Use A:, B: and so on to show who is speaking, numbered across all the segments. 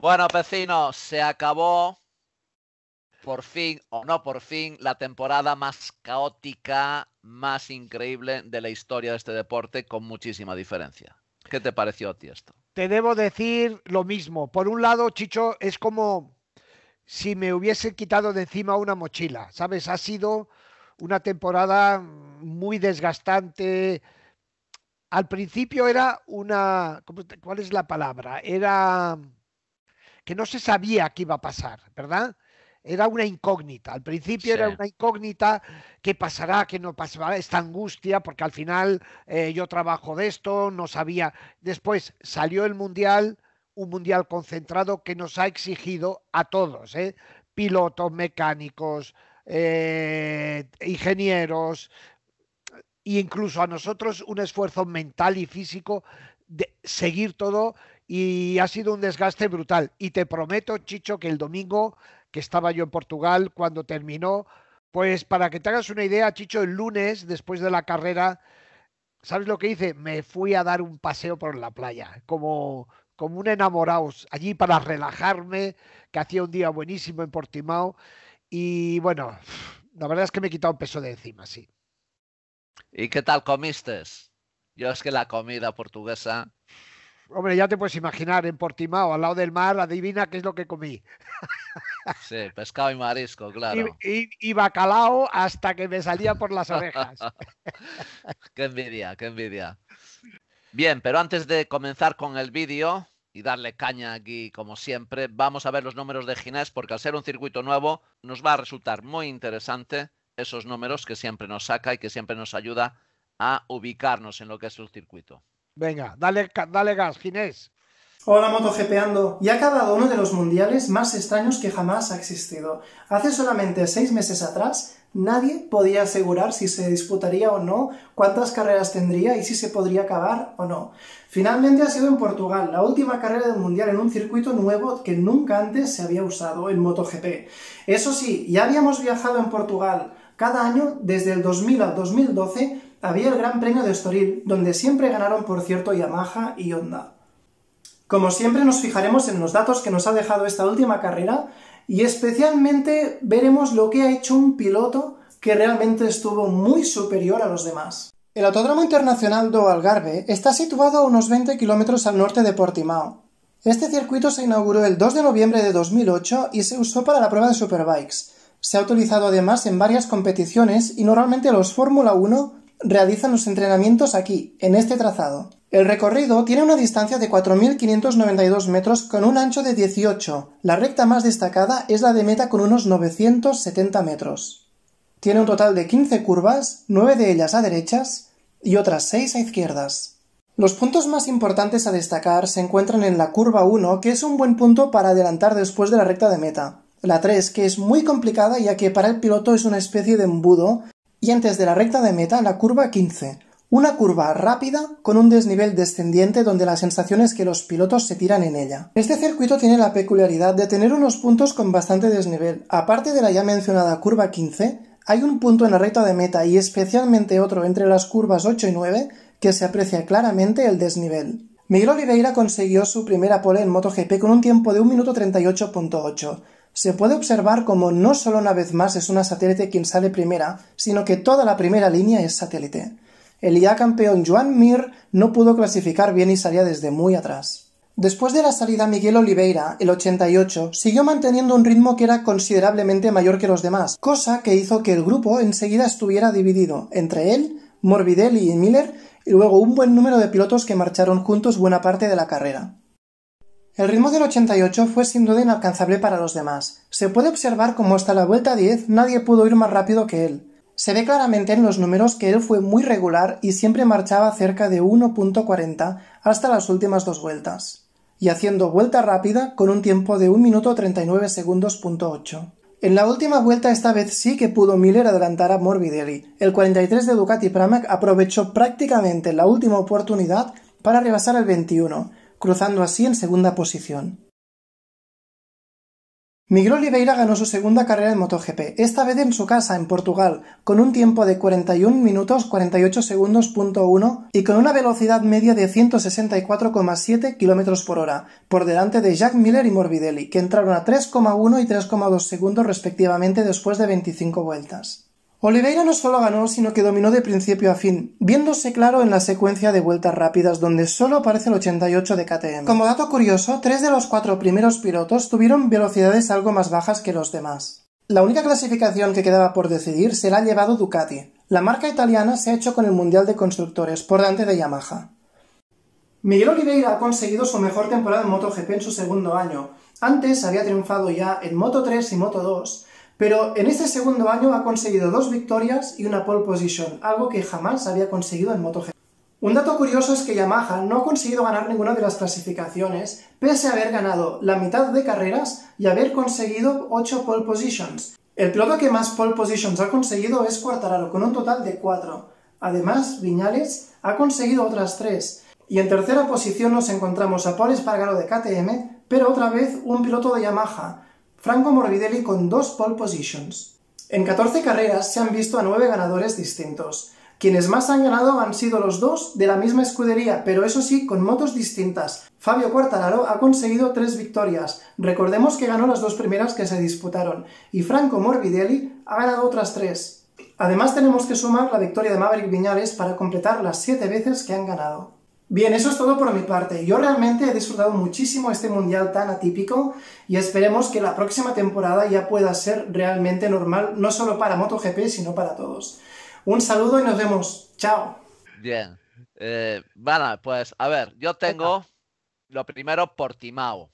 A: Bueno, vecino, se acabó por fin o no por fin la temporada más caótica, más increíble de la historia de este deporte con muchísima diferencia. ¿Qué te pareció a ti esto?
B: Te debo decir lo mismo. Por un lado, Chicho, es como si me hubiese quitado de encima una mochila, ¿sabes? Ha sido una temporada muy desgastante. Al principio era una, ¿cuál es la palabra? Era que no se sabía qué iba a pasar, ¿verdad? Era una incógnita. Al principio era una incógnita, qué pasará, qué no pasará, esta angustia, porque al final eh, yo trabajo de esto, no sabía. Después salió el Mundial, un Mundial concentrado que nos ha exigido a todos, ¿eh? pilotos, mecánicos, eh, ingenieros, e incluso a nosotros un esfuerzo mental y físico de seguir todo y ha sido un desgaste brutal. Y te prometo, Chicho, que el domingo que estaba yo en Portugal, cuando terminó, pues para que te hagas una idea, Chicho, el lunes, después de la carrera, ¿sabes lo que hice? Me fui a dar un paseo por la playa, como, como un enamorado, allí para relajarme, que hacía un día buenísimo en Portimao. Y bueno, la verdad es que me he quitado un peso de encima, sí.
A: ¿Y qué tal comiste? Yo es que la comida portuguesa
B: Hombre, ya te puedes imaginar en Portimao, al lado del mar, adivina qué es lo que comí.
A: Sí, pescado y marisco, claro.
B: Y, bacalao hasta que me salía por las orejas.
A: qué envidia, qué envidia. Bien, pero antes de comenzar con el vídeo y darle caña aquí como siempre, vamos a ver los números de Ginés porque al ser un circuito nuevo nos va a resultar muy interesante esos números que siempre nos saca y que siempre nos ayuda a ubicarnos en lo que es
B: el circuito. Venga, dale, gas, Ginés.
C: Hola MotoGPando, y ha acabado uno de los mundiales más extraños que jamás ha existido. Hace solamente seis meses atrás, nadie podía asegurar si se disputaría o no, cuántas carreras tendría y si se podría acabar o no. Finalmente ha sido en Portugal, la última carrera del mundial en un circuito nuevo que nunca antes se había usado, en MotoGP. Eso sí, ya habíamos viajado en Portugal cada año desde el 2000 al 2012 había el Gran Premio de Estoril, donde siempre ganaron por cierto Yamaha y Honda. Como siempre nos fijaremos en los datos que nos ha dejado esta última carrera y especialmente veremos lo que ha hecho un piloto que realmente estuvo muy superior a los demás. El Autódromo Internacional do Algarve está situado a unos 20 kilómetros al norte de Portimao. Este circuito se inauguró el 2 de noviembre de 2008 y se usó para la prueba de Superbikes. Se ha utilizado además en varias competiciones y normalmente los Fórmula 1 realizan los entrenamientos aquí, en este trazado. El recorrido tiene una distancia de 4.592 metros con un ancho de 18. La recta más destacada es la de meta con unos 970 metros. Tiene un total de 15 curvas, 9 de ellas a derechas y otras 6 a izquierdas. Los puntos más importantes a destacar se encuentran en la curva 1, que es un buen punto para adelantar después de la recta de meta. La 3, que es muy complicada ya que para el piloto es una especie de embudo y antes de la recta de meta la curva 15, una curva rápida con un desnivel descendiente donde la sensación es que los pilotos se tiran en ella. Este circuito tiene la peculiaridad de tener unos puntos con bastante desnivel. Aparte de la ya mencionada curva 15, hay un punto en la recta de meta y especialmente otro entre las curvas 8 y 9 que se aprecia claramente el desnivel. Miguel Oliveira consiguió su primera pole en MotoGP con un tiempo de 1 minuto 38.8 se puede observar como no solo una vez más es una satélite quien sale primera, sino que toda la primera línea es satélite. El IA campeón Joan Mir no pudo clasificar bien y salía desde muy atrás. Después de la salida Miguel Oliveira, el 88, siguió manteniendo un ritmo que era considerablemente mayor que los demás, cosa que hizo que el grupo enseguida estuviera dividido entre él, Morbidelli y Miller, y luego un buen número de pilotos que marcharon juntos buena parte de la carrera. El ritmo del 88 fue sin duda inalcanzable para los demás. Se puede observar cómo hasta la vuelta 10 nadie pudo ir más rápido que él. Se ve claramente en los números que él fue muy regular y siempre marchaba cerca de 1.40 hasta las últimas dos vueltas, y haciendo vuelta rápida con un tiempo de 1 minuto 39 segundos.8. En la última vuelta esta vez sí que pudo Miller adelantar a Morbidelli. El 43 de Ducati Pramac aprovechó prácticamente la última oportunidad para rebasar el 21, cruzando así en segunda posición. Miguel Oliveira ganó su segunda carrera en MotoGP, esta vez en su casa, en Portugal, con un tiempo de 41 minutos 48 segundos 1 y con una velocidad media de 164,7 km por hora, por delante de Jack Miller y Morbidelli, que entraron a 3,1 y 3,2 segundos respectivamente después de 25 vueltas. Oliveira no solo ganó, sino que dominó de principio a fin, viéndose claro en la secuencia de vueltas rápidas, donde solo aparece el 88 de KTM. Como dato curioso, tres de los cuatro primeros pilotos tuvieron velocidades algo más bajas que los demás. La única clasificación que quedaba por decidir se la ha llevado Ducati. La marca italiana se ha hecho con el Mundial de Constructores, por delante de Yamaha. Miguel Oliveira ha conseguido su mejor temporada en MotoGP en su segundo año. Antes había triunfado ya en Moto3 y Moto2, pero en este segundo año ha conseguido dos victorias y una pole position, algo que jamás había conseguido en MotoGP. Un dato curioso es que Yamaha no ha conseguido ganar ninguna de las clasificaciones, pese a haber ganado la mitad de carreras y haber conseguido 8 pole positions. El piloto que más pole positions ha conseguido es Quartararo, con un total de 4. Además, Viñales ha conseguido otras 3. Y en tercera posición nos encontramos a Paul Espargaro de KTM, pero otra vez un piloto de Yamaha, Franco Morbidelli con dos pole positions. En 14 carreras se han visto a nueve ganadores distintos. Quienes más han ganado han sido los dos de la misma escudería, pero eso sí, con motos distintas. Fabio Quartararo ha conseguido tres victorias. Recordemos que ganó las dos primeras que se disputaron. Y Franco Morbidelli ha ganado otras tres. Además tenemos que sumar la victoria de Maverick Viñales para completar las siete veces que han ganado. Bien, eso es todo por mi parte. Yo realmente he disfrutado muchísimo este mundial tan atípico y esperemos que la próxima temporada ya pueda ser realmente normal, no solo para MotoGP, sino para todos. Un saludo y nos vemos. Chao.
A: Bien. bueno, eh, pues a ver, yo tengo lo primero por Timao.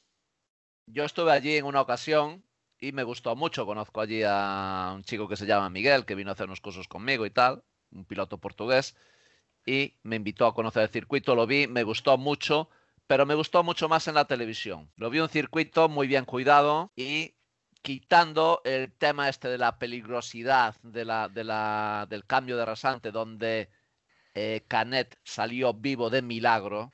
A: Yo estuve allí en una ocasión y me gustó mucho. Conozco allí a un chico que se llama Miguel, que vino a hacer unos cursos conmigo y tal, un piloto portugués y me invitó a conocer el circuito, lo vi, me gustó mucho, pero me gustó mucho más en la televisión. Lo vi un circuito muy bien cuidado y quitando el tema este de la peligrosidad de la, del cambio de rasante, donde eh, Canet salió vivo de milagro,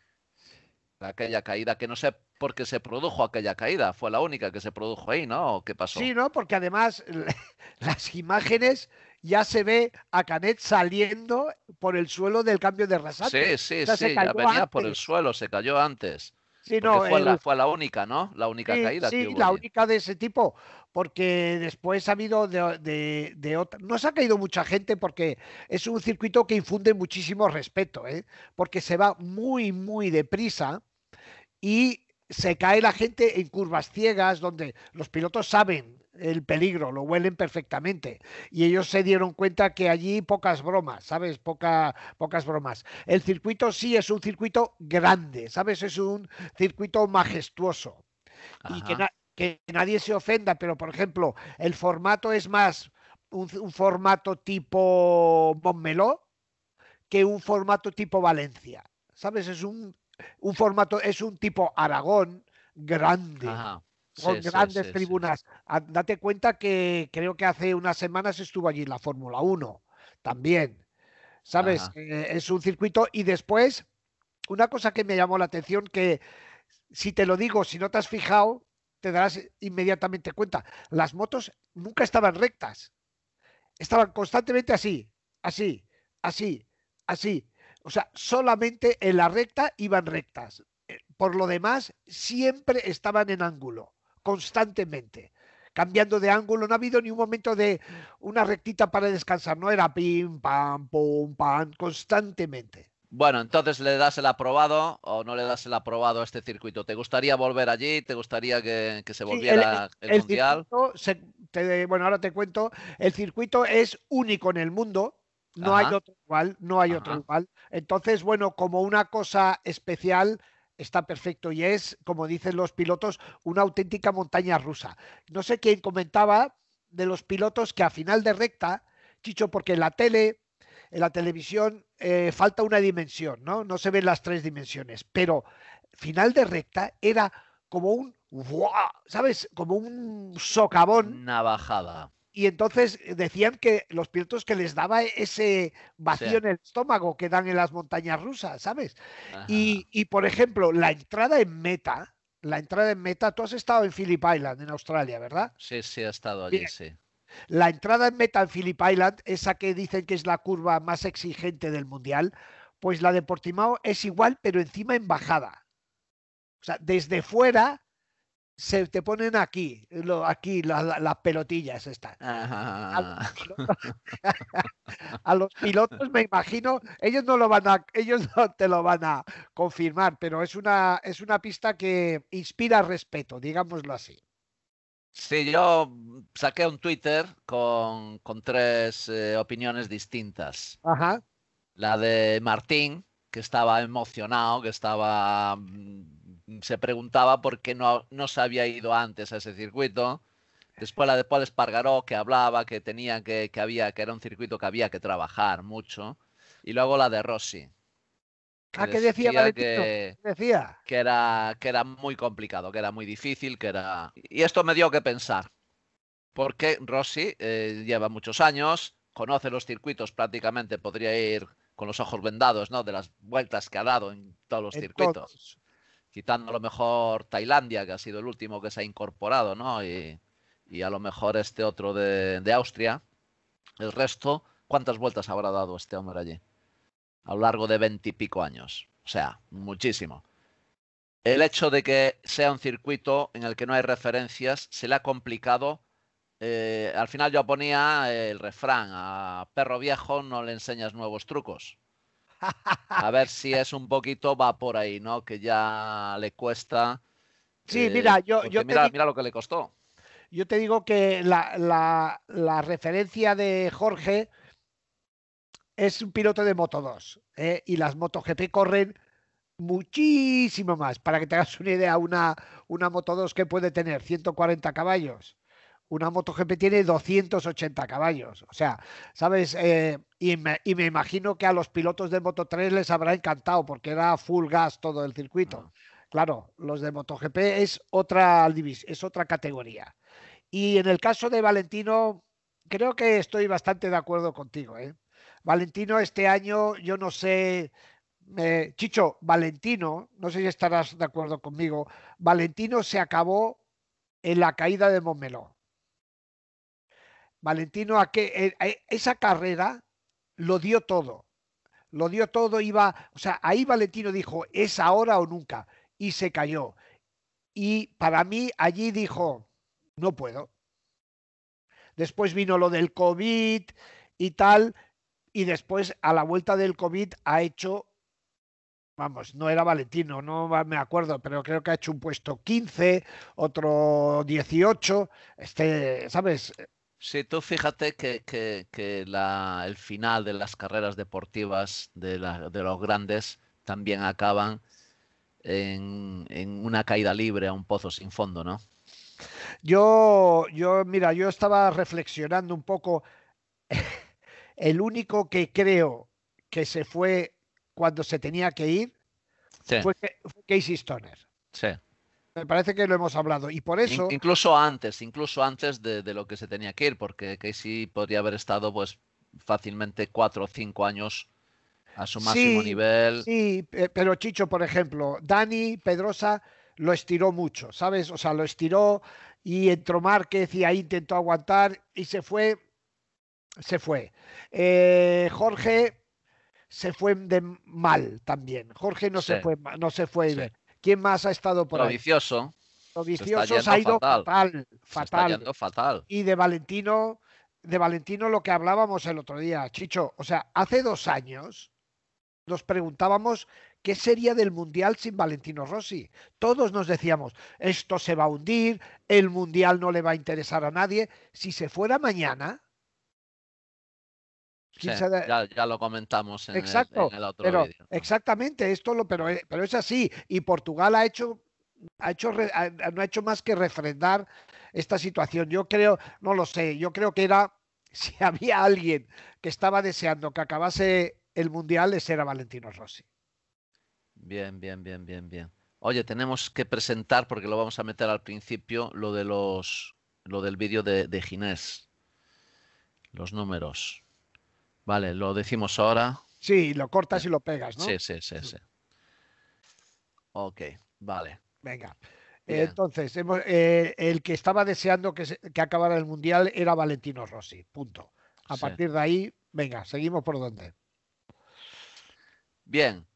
A: aquella caída que no sé por qué se produjo aquella caída, fue la única que se produjo ahí, ¿no? ¿Qué pasó? Sí,
B: ¿no? Porque además las imágenes ya se ve a Canet saliendo por el suelo del cambio de rasante. Sí, sí, sí, ya venía por el
A: suelo, se cayó antes. fue, la, única, ¿no? La única caída. Sí, la
B: única de ese tipo, porque después ha habido de, de, otra... No se ha caído mucha gente porque es un circuito que infunde muchísimo respeto, ¿eh? porque se va muy, muy deprisa y se cae la gente en curvas ciegas donde los pilotos saben el peligro, lo huelen perfectamente. Y ellos se dieron cuenta que allí pocas bromas, ¿sabes? pocas bromas. El circuito sí es un circuito grande, ¿sabes? Es un circuito majestuoso. Y que, nadie se ofenda, pero por ejemplo, el formato es más un, formato tipo Montmeló que un formato tipo Valencia. ¿Sabes? Es un, un formato, es un tipo Aragón grande con grandes tribunas. Ah, date cuenta que creo que hace unas semanas estuvo allí la Fórmula 1 también. ¿Sabes? Eh, es un circuito. Y después, una cosa que me llamó la atención, que si te lo digo, si no te has fijado, te darás inmediatamente cuenta. Las motos nunca estaban rectas. Estaban constantemente así, así, así, así. O sea, solamente en la recta iban rectas. Eh, por lo demás, siempre estaban en ángulo constantemente cambiando de ángulo. No ha habido ni un momento de una rectita para descansar. No era pim, pam, pum, pam, constantemente.
A: Bueno, entonces le das el aprobado o no le das el aprobado a este circuito. ¿Te gustaría volver allí? ¿Te gustaría que, se volviera el, Mundial?
B: bueno, ahora te cuento. El circuito es único en el mundo. No hay otro igual, no hay otro igual. Entonces, bueno, como una cosa especial, está perfecto y es, como dicen los pilotos, una auténtica montaña rusa. No sé quién comentaba de los pilotos que a final de recta, Chicho, porque en la tele, en la televisión, eh, falta una dimensión, ¿no? No se ven las tres dimensiones, pero final de recta era como un ¿Sabes? Como un socavón.
A: navajada
B: y entonces eh, decían que los pilotos que les daba ese vacío en el estómago que dan en las montañas rusas, ¿sabes? Y, por ejemplo, la entrada en meta, la entrada en meta, tú has estado en Phillip Island, en Australia, ¿verdad?
A: Sí, sí, ha estado allí, sí.
B: La entrada en meta en Phillip Island, esa que dicen que es la curva más exigente del mundial, pues la de Portimao es igual, pero encima en bajada. O sea, desde fuera se te ponen aquí, lo, aquí las pelotillas están. Ah, a los, pilotos me imagino, ellos no lo van a, ellos no te lo van a confirmar, pero es una, es una pista que inspira respeto, digámoslo así.
A: Sí, yo saqué un Twitter con, con tres eh, opiniones distintas. La de Martín, que estaba emocionado, que estaba mm, se preguntaba por qué no, se había ido antes a ese circuito. Después la de Paul Espargaró, que hablaba que tenía que, que había, que era un circuito que había que trabajar mucho. Y luego la de Rossi. Que ah, ¿qué decía, que, decía? Que era, que era muy complicado, que era muy difícil, que era. Y esto me dio que pensar. Porque Rossi eh, lleva muchos años, conoce los circuitos prácticamente, podría ir con los ojos vendados, ¿no? De las vueltas que ha dado en todos los circuitos quitando a lo mejor Tailandia, que ha sido el último que se ha incorporado, ¿no? Y, a lo mejor este otro de, Austria. El resto, ¿cuántas vueltas habrá dado este hombre allí? A lo largo de veintipico años. O sea, muchísimo. El hecho de que sea un circuito en el que no hay referencias se le ha complicado. Eh, al final yo ponía el refrán, a perro viejo no le enseñas nuevos trucos. A ver si es un poquito, va por ahí, ¿no? Que ya le cuesta.
B: Sí, eh, mira, yo, yo mira, mira,
A: lo que le costó.
B: Yo te digo que la, referencia de Jorge es un piloto de Moto 2 eh, y las motos GP corren muchísimo más. Para que te hagas una idea, una, una Moto 2 que puede tener 140 caballos una MotoGP tiene 280 caballos. O sea, ¿sabes? Eh, y, me, imagino que a los pilotos de Moto 3 les habrá encantado porque era full gas todo el circuito. Ah. Claro, los de MotoGP es otra, es otra categoría. Y en el caso de Valentino, creo que estoy bastante de acuerdo contigo. ¿eh? Valentino este año, yo no sé, eh, Chicho, Valentino, no sé si estarás de acuerdo conmigo, Valentino se acabó en la caída de Montmeló. Valentino, a que, eh, eh, esa carrera lo dio todo. Lo dio todo, iba, o sea, ahí Valentino dijo, es ahora o nunca, y se cayó. Y para mí allí dijo, no puedo. Después vino lo del COVID y tal, y después a la vuelta del COVID ha hecho, vamos, no era Valentino, no me acuerdo, pero creo que ha hecho un puesto 15, otro 18, este, ¿sabes?
A: Sí, tú fíjate que, el final de las carreras deportivas de, la, de los grandes también acaban en, una caída libre a un pozo sin fondo, ¿no?
B: Yo, yo, mira, yo estaba reflexionando un poco. El único que creo que se fue cuando se tenía que ir fue, Casey Stoner. Sí. Me parece que lo hemos hablado y por eso...
A: incluso antes, incluso antes de, lo que se tenía que ir, porque Casey podría haber estado pues fácilmente cuatro o cinco años a su máximo nivel.
B: Sí, pero Chicho, por ejemplo, Dani Pedrosa lo estiró mucho, ¿sabes? O sea, lo estiró y entró Márquez y ahí intentó aguantar y se fue, se fue. Eh, Jorge se fue de mal también. Jorge no se fue, no se fue. ¿Quién más ha estado por ahí?
A: ha ido
B: fatal, fatal. Y de Valentino, de Valentino lo que hablábamos el otro día, Chicho. O sea, hace dos años nos preguntábamos qué sería del Mundial sin Valentino Rossi. Todos nos decíamos, esto se va a hundir, el Mundial no le va a interesar a nadie. Si se fuera mañana, ya,
A: lo comentamos en, el, otro vídeo.
B: Exactamente, esto lo, pero, eh, pero es así. Y Portugal ha hecho, ha hecho, no ha hecho más que refrendar esta situación. Yo creo, no lo sé, yo creo que era, si había alguien que estaba deseando que acabase el Mundial, ese era Valentino Rossi.
A: Bien, bien, bien, bien, bien. Oye, tenemos que presentar, porque lo vamos a meter al principio, lo de los lo del vídeo de Ginés. Los números. Vale, lo decimos ahora.
B: Sí, lo cortas y lo pegas, ¿no? Sí, sí, sí, sí. Ok, vale. Venga. Entonces, hemos, eh, el que estaba deseando que, que, acabara el Mundial era Valentino Rossi, punto. A partir de ahí, venga, seguimos por donde.
A: Bien,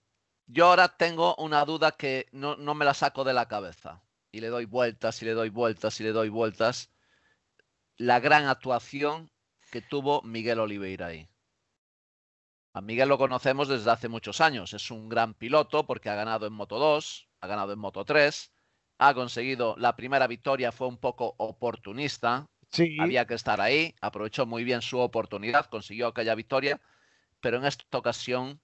A: yo ahora tengo una duda que no, no me la saco de la cabeza. Y le doy vueltas, y le doy vueltas, y le doy vueltas. La gran actuación que tuvo Miguel Oliveira ahí. A Miguel lo conocemos desde hace muchos años. Es un gran piloto porque ha ganado en Moto 2, ha ganado en Moto 3, ha conseguido la primera victoria, fue un poco oportunista. Sí. Había que estar ahí, aprovechó muy bien su oportunidad, consiguió aquella victoria, pero en esta ocasión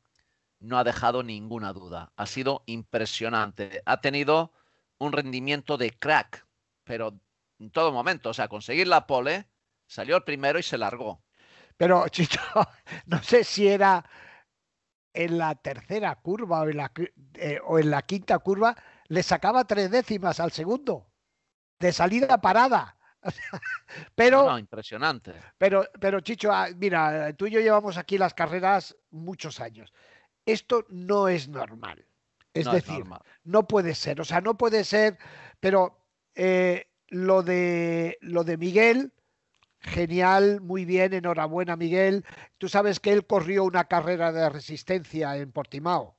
A: no ha dejado ninguna duda. Ha sido impresionante. Ha tenido un rendimiento de crack, pero en todo momento. O sea, conseguir la pole, salió el primero y se largó.
B: Pero Chicho, no sé si era en la tercera curva eh, o en la, quinta curva, le sacaba tres décimas al segundo de salida parada. pero impresionante. Pero, pero Chicho, ah, mira, tú y yo llevamos aquí las carreras muchos años. Esto no es normal. Es decir, no puede ser. O sea, no puede ser. Pero eh, lo de lo de Miguel Genial, muy bien, enhorabuena Miguel. Tú sabes que él corrió una carrera de resistencia en Portimao.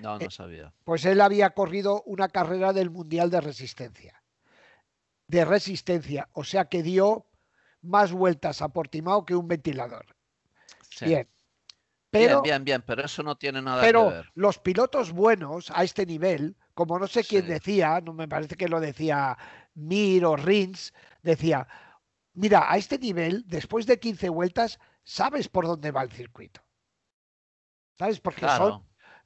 A: No, no eh, sabía.
B: Pues él había corrido una carrera del Mundial de Resistencia. De resistencia, o sea que dio más vueltas a Portimao que un ventilador. Bien. Pero,
A: bien, bien, pero eso no tiene nada que ver. Pero
B: los pilotos buenos a este nivel, como no sé quién decía, no me parece que lo decía Mir o Rins, decía, Mira, a este nivel, después de 15 vueltas, sabes por dónde va el circuito. ¿Sabes? Porque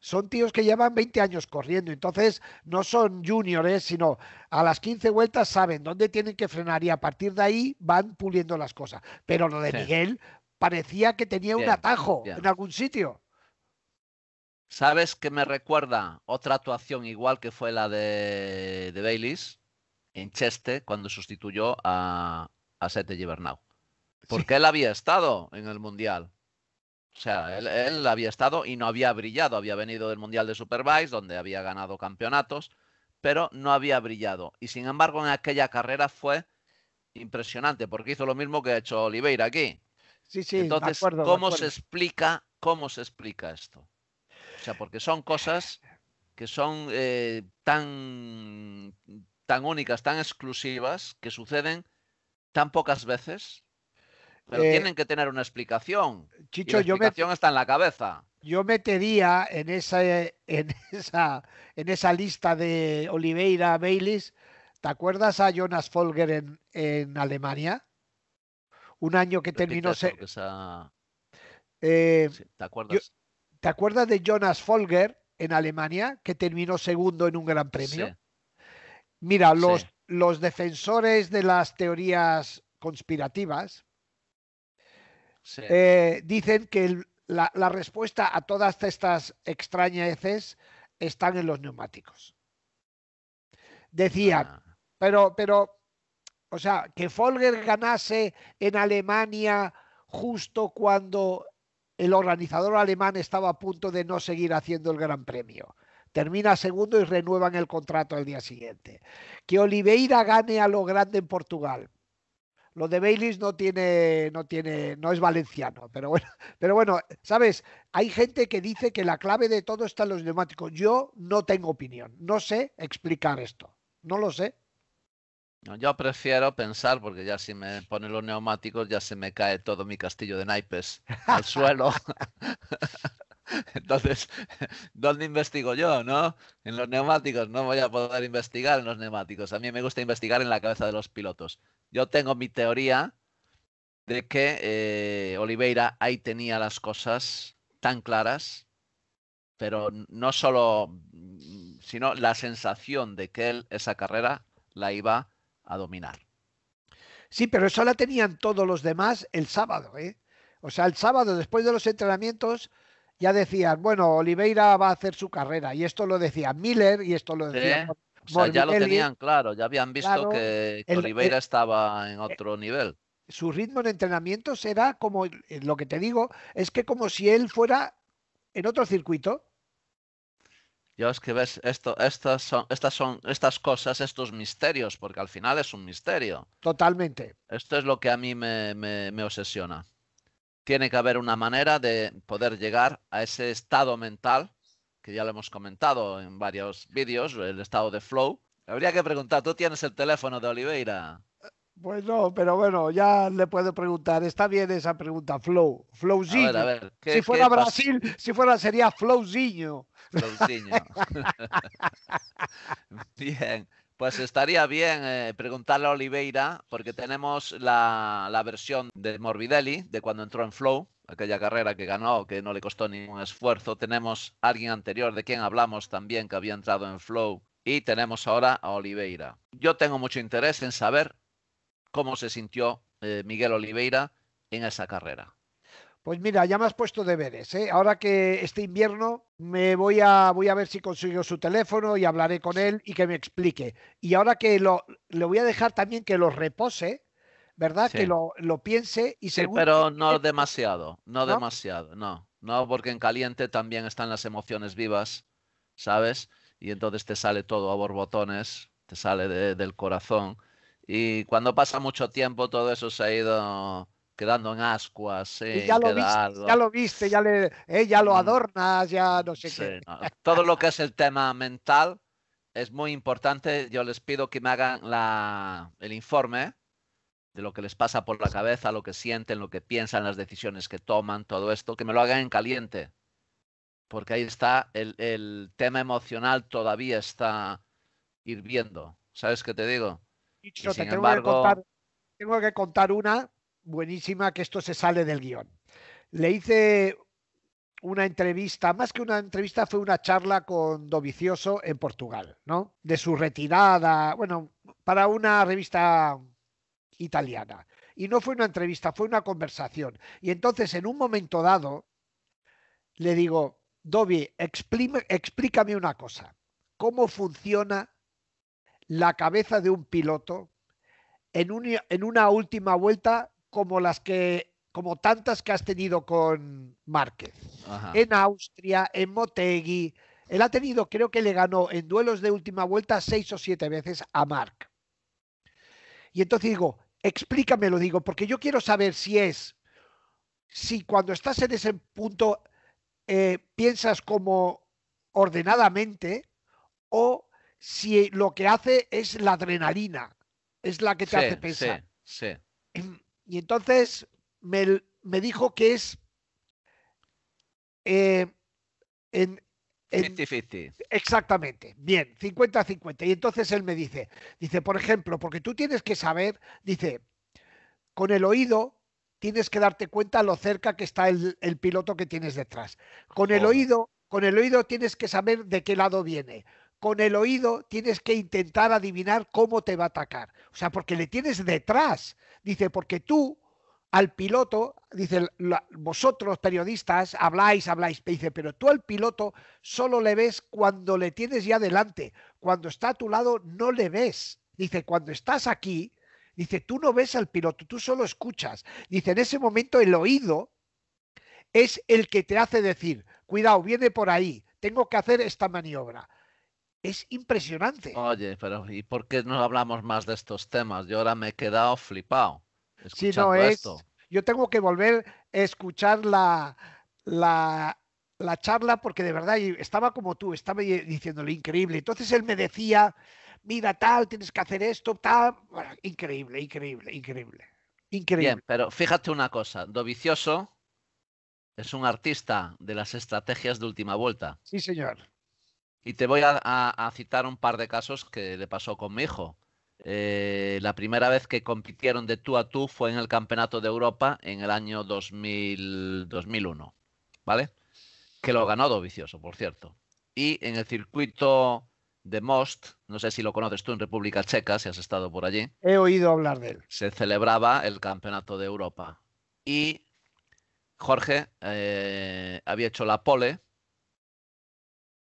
B: son, tíos que llevan 20 años corriendo, entonces no son juniores, sino a las 15 vueltas saben dónde tienen que frenar y a partir de ahí van puliendo las cosas. Pero lo de Miguel parecía que tenía un atajo en algún sitio.
A: ¿Sabes que me recuerda otra actuación igual que fue la de, de en Cheste cuando sustituyó a, a Sete Gibernau. Porque él había estado en el Mundial. O sea, él, había estado y no había brillado. Había venido del Mundial de Vice, donde había ganado campeonatos, pero no había brillado. Y sin embargo, en aquella carrera fue impresionante, porque hizo lo mismo que ha hecho Oliveira aquí. Sí, sí, Entonces, ¿cómo se explica, cómo se explica esto? O sea, porque son cosas que son eh, tan, tan únicas, tan exclusivas, que suceden tan pocas veces? Pero eh, tienen que tener una explicación. Chicho, la explicación yo está en la cabeza.
B: Yo metería en esa, eh, en esa, en esa lista de Oliveira Baylis. ¿Te acuerdas a Jonas Folger en, en Alemania? Un año que terminó. Eh, ¿Te acuerdas? acuerdas de Jonas Folger en Alemania que terminó segundo en un gran premio? Mira, los, los defensores de las teorías conspirativas eh, dicen que la, respuesta a todas estas extrañeces están en los neumáticos. Decían, ah. pero, pero, o sea, que Folger ganase en Alemania justo cuando el organizador alemán estaba a punto de no seguir haciendo el Gran Premio termina segundo y renuevan el contrato al día siguiente. Que Oliveira gane a lo grande en Portugal. Lo de Baylis no tiene, no tiene, no es valenciano, pero bueno, pero bueno, sabes, hay gente que dice que la clave de todo está en los neumáticos. Yo no tengo opinión, no sé explicar esto, no lo sé.
A: Yo prefiero pensar, porque ya si me ponen los neumáticos ya se me cae todo mi castillo de naipes al suelo. Entonces, ¿dónde investigo yo, no? En los neumáticos. No voy a poder investigar en los neumáticos. A mí me gusta investigar en la cabeza de los pilotos. Yo tengo mi teoría de que eh, Oliveira ahí tenía las cosas tan claras, pero no solo, sino la sensación de que él esa carrera la iba a dominar.
B: Sí, pero eso la tenían todos los demás el sábado, ¿eh? O sea, el sábado después de los entrenamientos ya decían, bueno, Oliveira va a hacer su carrera, y esto lo decía Miller, y esto lo decía. ya lo tenían
A: claro, ya habían visto que, Oliveira estaba eh, en otro nivel.
B: Su ritmo de entrenamiento será como, eh, lo que te digo, es que como si él fuera en otro circuito.
A: Yo es que ves, esto, estas son, estas son, estas cosas, estos misterios, porque al final es un misterio.
B: Totalmente.
A: Esto es lo que a mí me obsesiona tiene que haber una manera de poder llegar a ese estado mental, que ya lo hemos comentado en varios vídeos, el estado de flow. Habría que preguntar, ¿tú tienes el teléfono de Oliveira? Eh,
B: pues no, pero bueno, ya le puedo preguntar. Está bien esa pregunta, Flow. Flowzinho. si fuera Brasil, si fuera sería Flowzinho.
A: Flowzinho. bien. Pues estaría bien eh, preguntarle a Oliveira, porque tenemos la, la, versión de Morbidelli, de cuando entró en Flow, aquella carrera que ganó, que no le costó ningún esfuerzo. Tenemos a alguien anterior de quien hablamos también, que había entrado en Flow. Y tenemos ahora a Oliveira. Yo tengo mucho interés en saber cómo se sintió eh, Miguel Oliveira en esa carrera.
B: Pues mira, ya me has puesto deberes. ¿eh? Ahora que este invierno me voy a, voy a ver si consigo su teléfono y hablaré con él y que me explique. Y ahora que lo, le voy a dejar también que lo repose, ¿verdad? Que lo, lo, piense y se. Sí, pero no
A: demasiado, no, demasiado, no. No, porque en caliente también están las emociones vivas, ¿sabes? Y entonces te sale todo a borbotones, te sale del corazón. Y cuando pasa mucho tiempo, todo eso se ha ido quedando en ascuas. ya, lo
B: viste, ya eh, lo ya, le, lo adornas, ya no sé qué.
A: Todo lo que es el tema mental es muy importante. Yo les pido que me hagan la, el informe de lo que les pasa por la cabeza, lo que sienten, lo que piensan, las decisiones que toman, todo esto, que me lo hagan en caliente. Porque ahí está, el, el tema emocional todavía está hirviendo. ¿Sabes qué te digo? y sin embargo,
B: tengo que contar una buenísima que esto se sale del guión. Le hice una entrevista, más que una entrevista, fue una charla con Dovicioso en Portugal, ¿no? De su retirada, bueno, para una revista italiana. Y no fue una entrevista, fue una conversación. Y entonces, en un momento dado, le digo, Dovi, explícame una cosa. ¿Cómo funciona la cabeza de un piloto en, en una última vuelta como las que como tantas que has tenido con Márquez. En Austria, en Motegi. Él ha tenido, creo que le ganó en duelos de última vuelta seis o siete veces a Marc. Y entonces digo, explícame, lo digo, porque yo quiero saber si es, si cuando estás en ese punto eh, piensas como ordenadamente o si lo que hace es la adrenalina, es la que te hace pensar. Sí, sí. Em, y entonces me, me dijo que es eh, en, Exactamente, bien, 50-50. Y entonces él me dice, dice, por ejemplo, porque tú tienes que saber, dice, con el oído tienes que darte cuenta lo cerca que está el, el piloto que tienes detrás. Con el oído, con el oído tienes que saber de qué lado viene con el oído tienes que intentar adivinar cómo te va a atacar. O sea, porque le tienes detrás. Dice, porque tú al piloto, dice, vosotros periodistas habláis, habláis, dice, pero tú al piloto solo le ves cuando le tienes ya delante. Cuando está a tu lado no le ves. Dice, cuando estás aquí, dice, tú no ves al piloto, tú solo escuchas. Dice, en ese momento el oído es el que te hace decir, cuidado, viene por ahí, tengo que hacer esta maniobra es impresionante.
A: Oye, pero ¿y por qué no hablamos más de estos temas? Yo ahora me he quedado flipado. Escuchando si no
B: yo tengo que volver a escuchar la, charla porque de verdad estaba como tú, estaba diciéndole increíble. Entonces él me decía, mira tal, tienes que hacer esto, tal. increíble, increíble, increíble. Increíble. Bien,
A: pero fíjate una cosa, Dovicioso es un artista de las estrategias de última vuelta. Sí, señor. Y te voy a, citar un par de casos que le pasó con mi hijo. Eh, la primera vez que compitieron de tú a tú fue en el Campeonato de Europa en el año 2001, ¿vale? Que lo ganó vicioso, por cierto. Y en el circuito de Most, no sé si lo conoces tú en República Checa, si has estado por allí.
B: He oído hablar de él.
A: Se celebraba el Campeonato de Europa. Y Jorge eh, había hecho la pole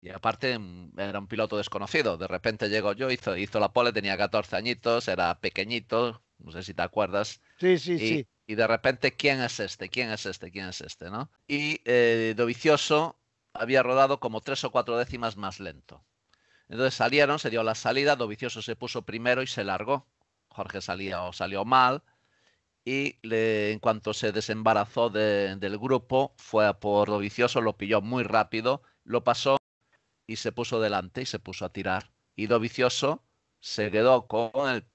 A: y aparte mm, era un piloto desconocido. De repente llegó yo, hizo, la pole, tenía 14 añitos, era pequeñito, no sé si te acuerdas.
B: Sí, sí, sí.
A: Y de repente, ¿quién es este? ¿Quién es este? ¿Quién es este? ¿No? Y eh, Dovicioso había rodado como tres o cuatro décimas más lento. Entonces salieron, se dio la salida, Dovicioso se puso primero y se largó. Jorge salía o salió mal. Y en cuanto se desembarazó del grupo, fue a por Dovicioso, lo pilló muy rápido, lo pasó y se puso delante y se puso a tirar. Y Do Vicioso se quedó con, el,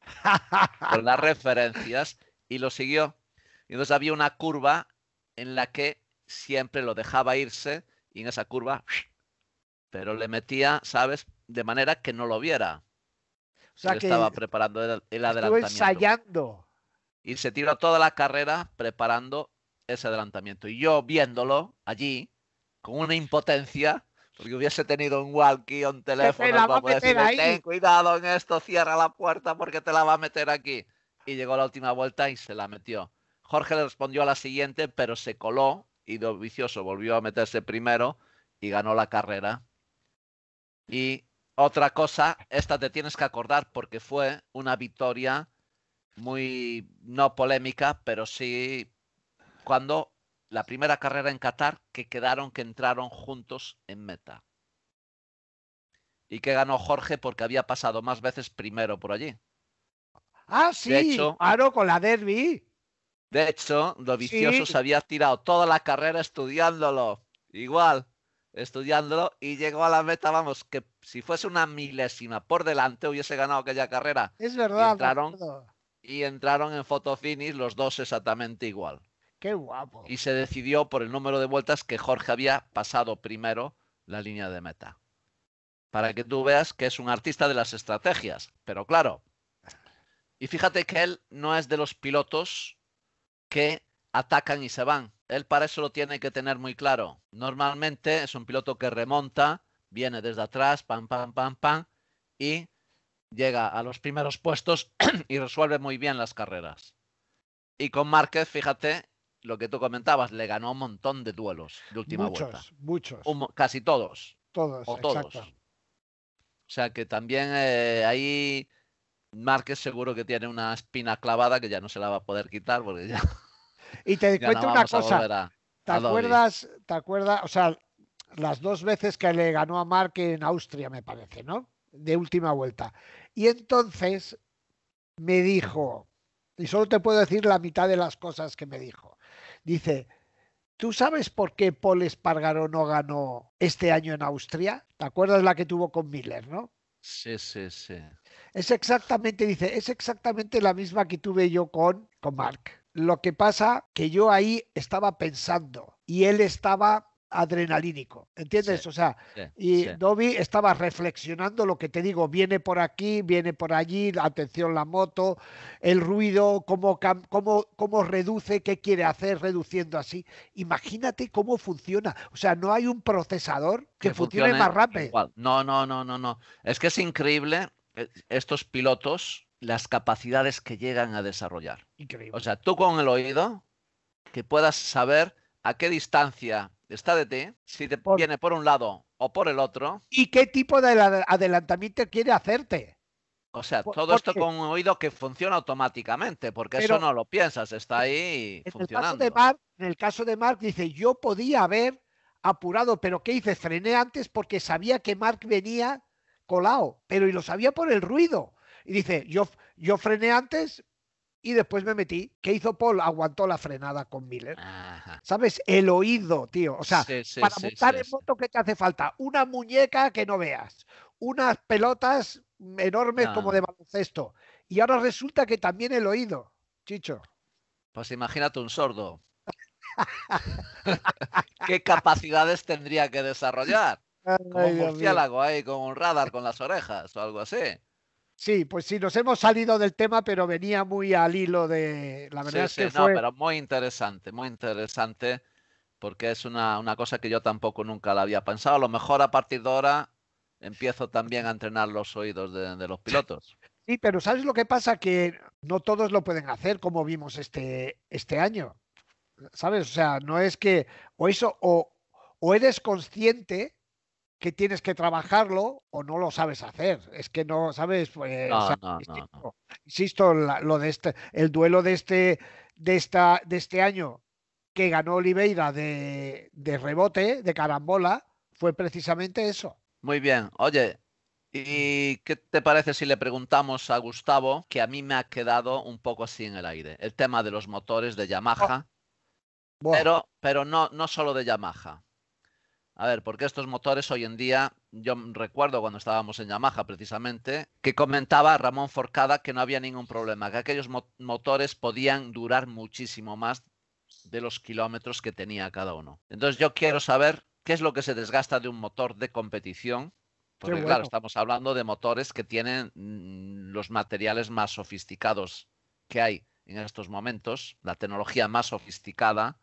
A: con las referencias y lo siguió. Y entonces había una curva en la que siempre lo dejaba irse y en esa curva, pero le metía, ¿sabes? De manera que no lo viera. O sea, que estaba preparando el, adelantamiento. adelantamiento.
B: ensayando.
A: Y se tiró toda la carrera preparando ese adelantamiento. Y yo viéndolo allí, con una impotencia, porque hubiese tenido un walkie, un teléfono, te decirle, ten cuidado en esto, cierra la puerta porque te la va a meter aquí. Y llegó la última vuelta y se la metió. Jorge le respondió a la siguiente, pero se coló y vicioso, volvió a meterse primero y ganó la carrera. Y otra cosa, esta te tienes que acordar porque fue una victoria muy no polémica, pero sí cuando la primera carrera en Qatar que quedaron que entraron juntos en meta. Y que ganó Jorge porque había pasado más veces primero por allí.
B: Ah, sí, claro, con la derby.
A: De hecho, lo vicioso se había tirado toda la carrera estudiándolo. Igual, estudiándolo y llegó a la meta, vamos, que si fuese una milésima por delante hubiese ganado aquella carrera. Es verdad. Y entraron, y entraron en Photofinis los dos exactamente igual.
B: Qué guapo.
A: Y se decidió por el número de vueltas que Jorge había pasado primero la línea de meta. Para que tú veas que es un artista de las estrategias, pero claro. Y fíjate que él no es de los pilotos que atacan y se van. Él para eso lo tiene que tener muy claro. Normalmente es un piloto que remonta, viene desde atrás, pam, pam, pam, pam, y llega a los primeros puestos y resuelve muy bien las carreras. Y con Márquez, fíjate, lo que tú comentabas, le ganó un montón de duelos de última vuelta. Muchos, Casi todos.
B: Todos, o todos. O
A: sea que también eh, ahí Márquez seguro que tiene una espina clavada que ya no se la va a poder quitar porque ya.
B: Y te cuento una cosa. ¿Te acuerdas? ¿Te acuerdas? O sea, las dos veces que le ganó a Mark en Austria, me parece, ¿no? De última vuelta. Y entonces me dijo, y solo te puedo decir la mitad de las cosas que me dijo dice, ¿tú sabes por qué Paul Espargaro no ganó este año en Austria? ¿Te acuerdas la que tuvo con Miller, no?
A: Sí, sí, sí.
B: Es exactamente, dice, es exactamente la misma que tuve yo con, con Mark. Lo que pasa que yo ahí estaba pensando y él estaba adrenalínico, ¿entiendes? o sea, y sí. estaba reflexionando lo que te digo, viene por aquí, viene por allí, atención la moto, el ruido, cómo, cómo, cómo reduce, qué quiere hacer reduciendo así. Imagínate cómo funciona. O sea, no hay un procesador que, funcione, más rápido.
A: No, no, no, no, no. Es que es increíble eh, estos pilotos, las capacidades que llegan a desarrollar. Increíble. O sea, tú con el oído, que puedas saber a qué distancia está de ti, si te viene por un lado o por el otro.
B: ¿Y qué tipo de adelantamiento quiere hacerte?
A: O sea, todo esto con un oído que funciona automáticamente, porque eso no lo piensas, está ahí funcionando.
B: en el caso de Mark dice, yo podía haber apurado, pero ¿qué hice? Frené antes porque sabía que Mark venía colado, pero y lo sabía por el ruido. Y dice, yo, yo frené antes y después me metí. ¿Qué hizo Paul? Aguantó la frenada con Miller. ¿Sabes? El oído, tío. O sea,
A: para montar en
B: moto, ¿qué te hace falta? Una muñeca que no veas, unas pelotas enormes como de baloncesto. Y ahora resulta que también el oído, Chicho.
A: Pues imagínate un sordo. ¿Qué capacidades tendría que desarrollar?
B: Como un murciélago
A: ahí con un radar con las orejas o algo así.
B: Sí, pues sí, nos hemos salido del tema, pero venía muy al hilo de la verdad. Sí, que pero
A: muy interesante, muy interesante, porque es una, cosa que yo tampoco nunca la había pensado. A lo mejor a partir de ahora empiezo también a entrenar los oídos de, los pilotos.
B: Sí, pero ¿sabes lo que pasa? Que no todos lo pueden hacer como vimos este, este año. ¿Sabes? O sea, no es que o eso, o, o eres consciente que tienes que trabajarlo o no lo sabes hacer. Es que no sabes. Pues, insisto, lo de este, el duelo de este, de esta, de este año que ganó Oliveira de, rebote, de carambola, fue precisamente eso. Muy
A: bien. Oye, ¿Y qué te parece si le preguntamos a Gustavo, que a mí me ha quedado un poco así en el aire, el tema de los motores de oh. Yamaha, pero, pero no, no solo de Yamaha, a ver, porque estos motores hoy en día, yo recuerdo cuando estábamos en Yamaha precisamente, que comentaba Ramón Forcada que no había ningún problema, que aquellos motores podían durar muchísimo más de los kilómetros que tenía cada uno. Entonces yo quiero saber qué es lo que se desgasta de un motor de competición, porque claro, estamos hablando de motores que tienen mm, los materiales más sofisticados que hay en estos momentos, la tecnología más sofisticada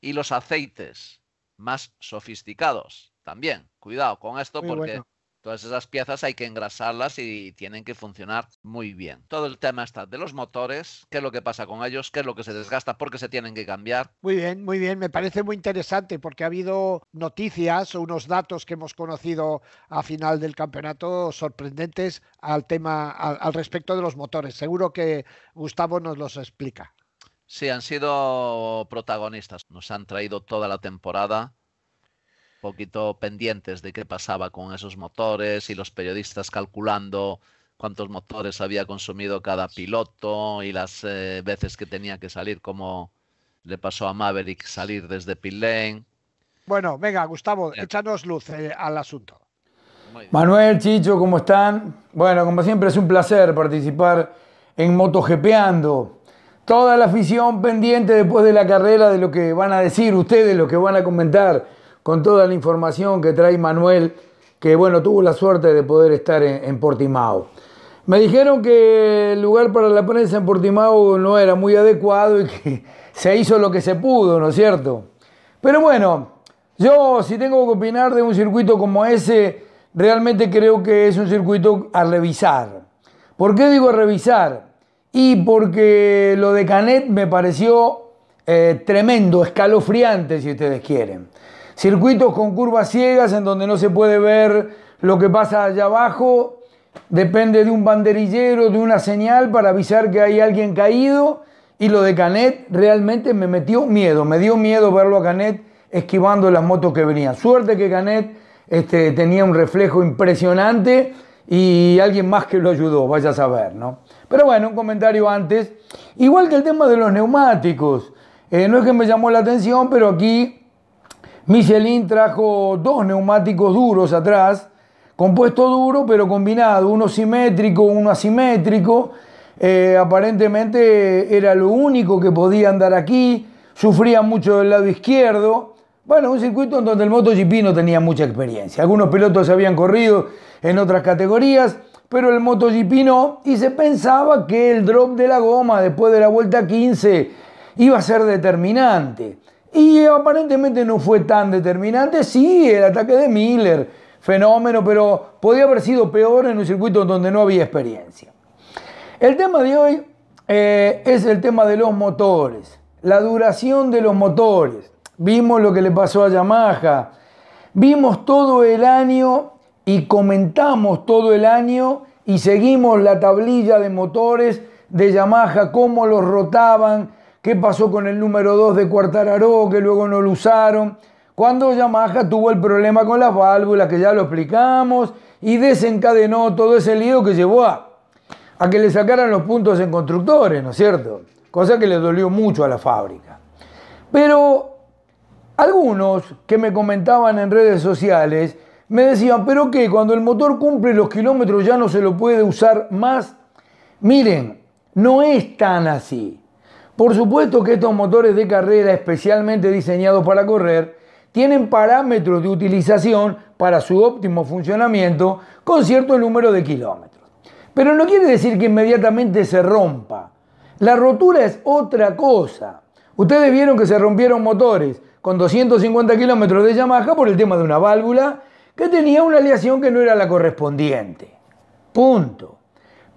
A: y los aceites más sofisticados. También, cuidado con esto porque todas esas piezas hay que engrasarlas y tienen que funcionar muy bien. Todo el tema está de los motores, qué es lo que pasa con ellos, qué es lo que se desgasta, por qué se tienen que cambiar.
B: Muy bien, muy bien, me parece muy interesante porque ha habido noticias o unos datos que hemos conocido a final del campeonato sorprendentes al tema al respecto de los motores. Seguro que Gustavo nos los explica.
A: Sí, han sido protagonistas. Nos han traído toda la temporada poquito pendientes de qué pasaba con esos motores y los periodistas calculando cuántos motores había consumido cada piloto y las eh, veces que tenía que salir, como le pasó a Maverick salir desde Pilén
B: Bueno, venga, Gustavo, échanos luz eh, al asunto.
D: Manuel, Chicho, ¿cómo están? Bueno, como siempre es un placer participar en MotoGPando. Toda la afición pendiente después de la carrera de lo que van a decir ustedes, lo que van a comentar, con toda la información que trae Manuel, que bueno, tuvo la suerte de poder estar en, Portimao. Me dijeron que el lugar para la prensa en Portimao no era muy adecuado y que se hizo lo que se pudo, ¿no es cierto? Pero bueno, yo si tengo que opinar de un circuito como ese, realmente creo que es un circuito a revisar. ¿Por qué digo a revisar? y porque lo de Canet me pareció eh, tremendo, escalofriante si ustedes quieren. Circuitos con curvas ciegas en donde no se puede ver lo que pasa allá abajo, depende de un banderillero, de una señal para avisar que hay alguien caído y lo de Canet realmente me metió miedo, me dio miedo verlo a Canet esquivando las motos que venían. Suerte que Canet este, tenía un reflejo impresionante y alguien más que lo ayudó, vaya a saber, ¿no? Pero bueno, un comentario antes. Igual que el tema de los neumáticos. Eh, no es que me llamó la atención, pero aquí Michelin trajo dos neumáticos duros atrás, compuesto duro, pero combinado, uno simétrico, uno asimétrico. Eh, aparentemente era lo único que podía andar aquí, sufría mucho del lado izquierdo. Bueno, un circuito en donde el MotoGP no tenía mucha experiencia. Algunos pilotos habían corrido en otras categorías, pero el MotoGP no, y se pensaba que el drop de la goma después de la vuelta 15 iba a ser determinante. Y aparentemente no fue tan determinante, sí, el ataque de Miller, fenómeno, pero podía haber sido peor en un circuito donde no había experiencia. El tema de hoy eh, es el tema de los motores, la duración de los motores. Vimos lo que le pasó a Yamaha, vimos todo el año y comentamos todo el año y seguimos la tablilla de motores de Yamaha, cómo los rotaban, qué pasó con el número 2 de Cuartararo, que luego no lo usaron, cuando Yamaha tuvo el problema con las válvulas, que ya lo explicamos, y desencadenó todo ese lío que llevó a, a que le sacaran los puntos en constructores, ¿no es cierto? Cosa que le dolió mucho a la fábrica. Pero algunos que me comentaban en redes sociales, me decían, pero que cuando el motor cumple los kilómetros ya no se lo puede usar más. Miren, no es tan así. Por supuesto que estos motores de carrera especialmente diseñados para correr tienen parámetros de utilización para su óptimo funcionamiento con cierto número de kilómetros. Pero no quiere decir que inmediatamente se rompa. La rotura es otra cosa. Ustedes vieron que se rompieron motores con 250 kilómetros de Yamaha por el tema de una válvula que tenía una aleación que no era la correspondiente. Punto.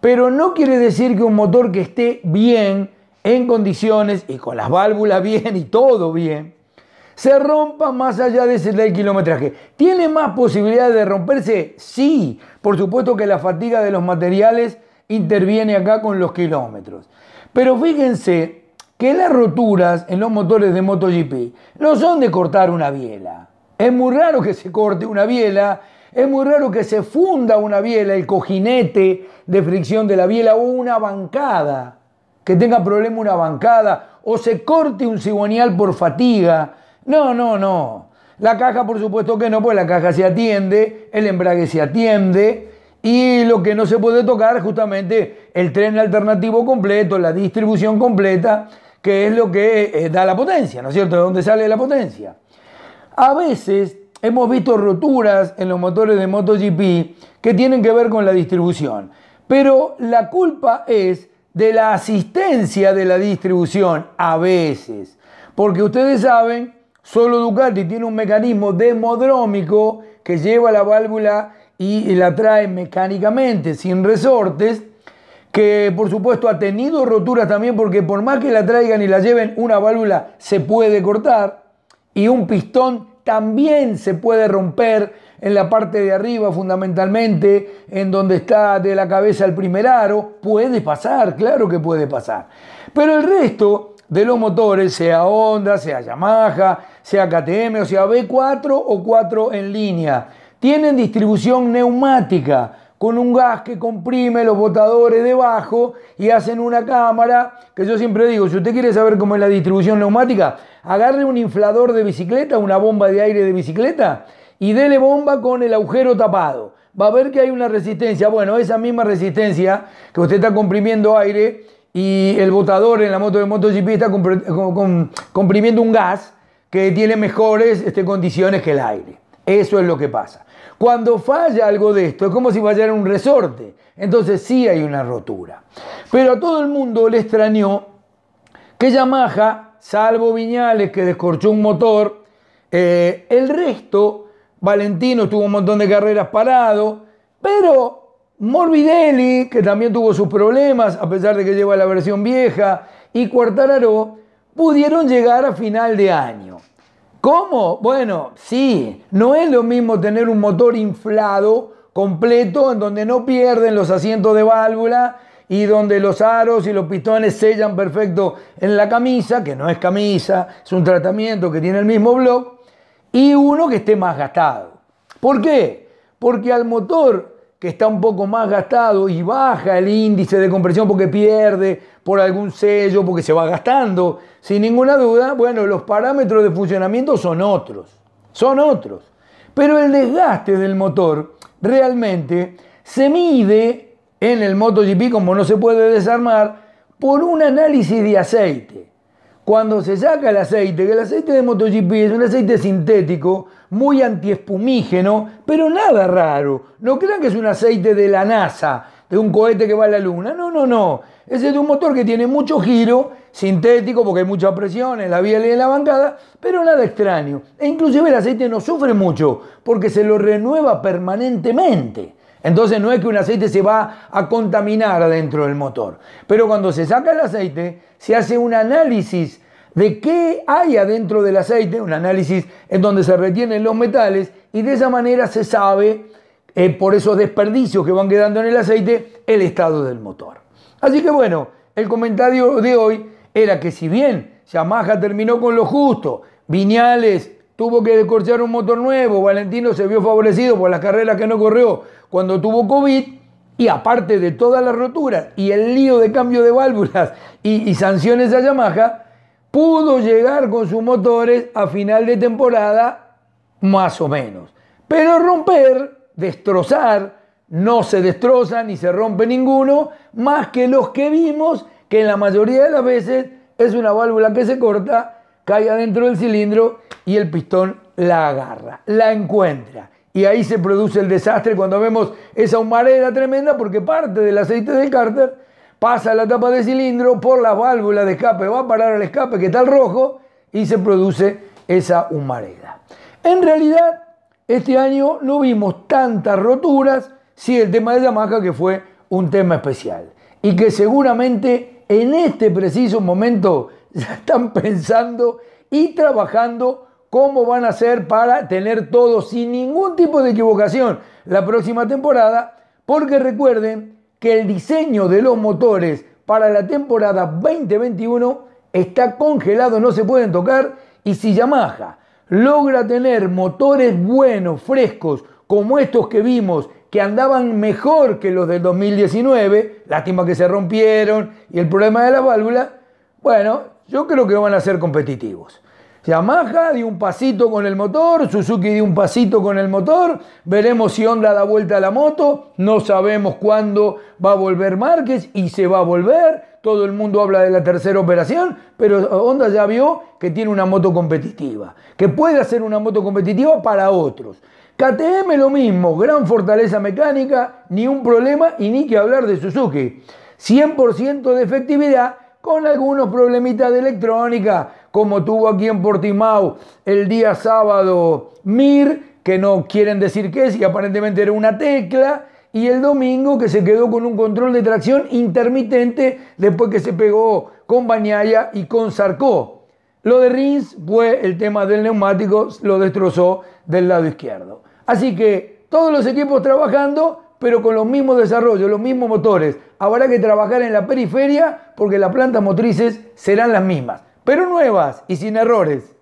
D: Pero no quiere decir que un motor que esté bien, en condiciones y con las válvulas bien y todo bien, se rompa más allá de ese del kilometraje. ¿Tiene más posibilidad de romperse? Sí. Por supuesto que la fatiga de los materiales interviene acá con los kilómetros. Pero fíjense que las roturas en los motores de MotoGP no son de cortar una biela. Es muy raro que se corte una biela, es muy raro que se funda una biela, el cojinete de fricción de la biela o una bancada, que tenga problema una bancada o se corte un cigüeñal por fatiga. No, no, no. La caja por supuesto que no, pues la caja se atiende, el embrague se atiende y lo que no se puede tocar justamente el tren alternativo completo, la distribución completa, que es lo que eh, da la potencia, ¿no es cierto? ¿De dónde sale la potencia? A veces hemos visto roturas en los motores de MotoGP que tienen que ver con la distribución, pero la culpa es de la asistencia de la distribución a veces, porque ustedes saben, solo Ducati tiene un mecanismo demodrómico que lleva la válvula y la trae mecánicamente, sin resortes, que por supuesto ha tenido roturas también, porque por más que la traigan y la lleven, una válvula se puede cortar y un pistón también se puede romper en la parte de arriba fundamentalmente, en donde está de la cabeza el primer aro. Puede pasar, claro que puede pasar. Pero el resto de los motores, sea Honda, sea Yamaha, sea KTM o sea B4 o 4 en línea, tienen distribución neumática con un gas que comprime los botadores debajo y hacen una cámara, que yo siempre digo, si usted quiere saber cómo es la distribución neumática, agarre un inflador de bicicleta, una bomba de aire de bicicleta y dele bomba con el agujero tapado. Va a ver que hay una resistencia, bueno, esa misma resistencia que usted está comprimiendo aire y el botador en la moto de MotoGP está comprimiendo un gas que tiene mejores este, condiciones que el aire. Eso es lo que pasa. Cuando falla algo de esto, es como si fallara un resorte. Entonces sí hay una rotura. Pero a todo el mundo le extrañó que Yamaha, salvo Viñales que descorchó un motor, eh, el resto, Valentino tuvo un montón de carreras parado, pero Morbidelli, que también tuvo sus problemas, a pesar de que lleva la versión vieja, y Cuartararo pudieron llegar a final de año. ¿Cómo? Bueno, sí, no es lo mismo tener un motor inflado completo en donde no pierden los asientos de válvula y donde los aros y los pistones sellan perfecto en la camisa, que no es camisa, es un tratamiento que tiene el mismo blog y uno que esté más gastado. ¿Por qué? Porque al motor que está un poco más gastado y baja el índice de compresión porque pierde por algún sello, porque se va gastando, sin ninguna duda, bueno, los parámetros de funcionamiento son otros, son otros. Pero el desgaste del motor realmente se mide en el MotoGP, como no se puede desarmar, por un análisis de aceite. Cuando se saca el aceite, que el aceite de MotoGP es un aceite sintético, muy antiespumígeno, pero nada raro. No crean que es un aceite de la NASA, de un cohete que va a la luna. No, no, no. Ese es de un motor que tiene mucho giro, sintético, porque hay mucha presión en la biela y en la bancada, pero nada extraño. E inclusive el aceite no sufre mucho, porque se lo renueva permanentemente. Entonces no es que un aceite se va a contaminar adentro del motor. Pero cuando se saca el aceite, se hace un análisis de qué hay adentro del aceite, un análisis en donde se retienen los metales y de esa manera se sabe, eh, por esos desperdicios que van quedando en el aceite, el estado del motor. Así que bueno, el comentario de hoy era que si bien Yamaha terminó con lo justo, Viñales tuvo que descorchar un motor nuevo, Valentino se vio favorecido por las carreras que no corrió, cuando tuvo COVID y aparte de todas las roturas y el lío de cambio de válvulas y, sanciones a Yamaha, pudo llegar con sus motores a final de temporada más o menos. Pero romper, destrozar, no se destroza ni se rompe ninguno, más que los que vimos que en la mayoría de las veces es una válvula que se corta, cae adentro del cilindro y el pistón la agarra, la encuentra. Y ahí se produce el desastre cuando vemos esa humareda tremenda porque parte del aceite del cárter pasa a la tapa de cilindro por la válvula de escape, va a parar al escape que está al rojo y se produce esa humareda. En realidad, este año no vimos tantas roturas, si el tema de Yamaha que fue un tema especial y que seguramente en este preciso momento ya están pensando y trabajando cómo van a hacer para tener todo sin ningún tipo de equivocación la próxima temporada, porque recuerden que el diseño de los motores para la temporada 2021 está congelado, no se pueden tocar, y si Yamaha logra tener motores buenos, frescos, como estos que vimos, que andaban mejor que los del 2019, lástima que se rompieron y el problema de la válvula, bueno, yo creo que van a ser competitivos. Yamaha dio un pasito con el motor, Suzuki dio un pasito con el motor, veremos si Honda da vuelta a la moto, no sabemos cuándo va a volver Márquez y se va a volver, todo el mundo habla de la tercera operación, pero Honda ya vio que tiene una moto competitiva, que puede hacer una moto competitiva para otros. KTM lo mismo, gran fortaleza mecánica, ni un problema y ni que hablar de Suzuki. 100% de efectividad con algunos problemitas de electrónica, como tuvo aquí en Portimao el día sábado Mir, que no quieren decir qué es, y aparentemente era una tecla, y el domingo que se quedó con un control de tracción intermitente después que se pegó con Bañaya y con Sarcó. Lo de Rins fue el tema del neumático, lo destrozó del lado izquierdo. Así que todos los equipos trabajando, pero con los mismos desarrollos, los mismos motores. Habrá que trabajar en la periferia porque las plantas motrices serán las mismas pero nuevas y sin errores.